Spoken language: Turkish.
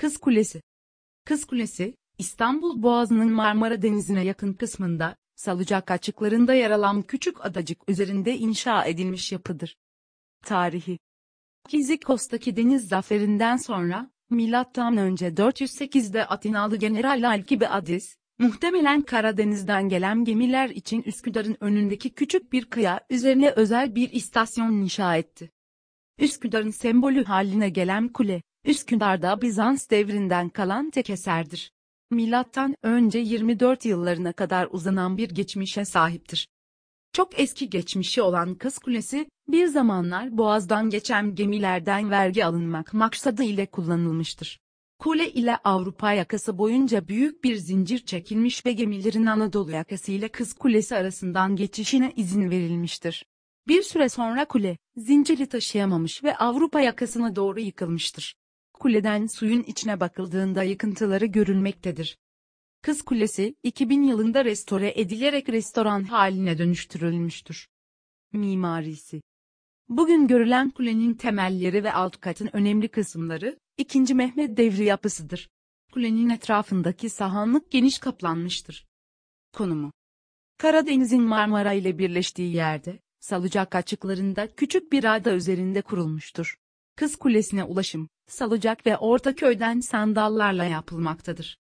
Kız Kulesi Kız Kulesi, İstanbul Boğazı'nın Marmara Denizi'ne yakın kısmında, Salıcak açıklarında yer alan küçük adacık üzerinde inşa edilmiş yapıdır. Tarihi Kizikos'taki deniz zaferinden sonra, M.Ö. 408'de Atinalı General Alkibiadis, muhtemelen Karadeniz'den gelen gemiler için Üsküdar'ın önündeki küçük bir kıya üzerine özel bir istasyon inşa etti. Üsküdar'ın sembolü haline gelen kule, Üsküdar'da Bizans devrinden kalan tek eserdir. Milattan önce 24 yıllarına kadar uzanan bir geçmişe sahiptir. Çok eski geçmişi olan Kız Kulesi, bir zamanlar boğazdan geçen gemilerden vergi alınmak maksadı ile kullanılmıştır. Kule ile Avrupa yakası boyunca büyük bir zincir çekilmiş ve gemilerin Anadolu yakası ile Kız Kulesi arasından geçişine izin verilmiştir. Bir süre sonra kule, zinciri taşıyamamış ve Avrupa yakasına doğru yıkılmıştır. Kuleden suyun içine bakıldığında yıkıntıları görülmektedir. Kız Kulesi, 2000 yılında restore edilerek restoran haline dönüştürülmüştür. Mimarisi Bugün görülen kulenin temelleri ve alt katın önemli kısımları, 2. Mehmet devri yapısıdır. Kulenin etrafındaki sahanlık geniş kaplanmıştır. Konumu Karadeniz'in Marmara ile birleştiği yerde, Salıcak açıklarında küçük bir ada üzerinde kurulmuştur. Kız Kulesi'ne ulaşım, salacak ve Ortaköy'den sandallarla yapılmaktadır.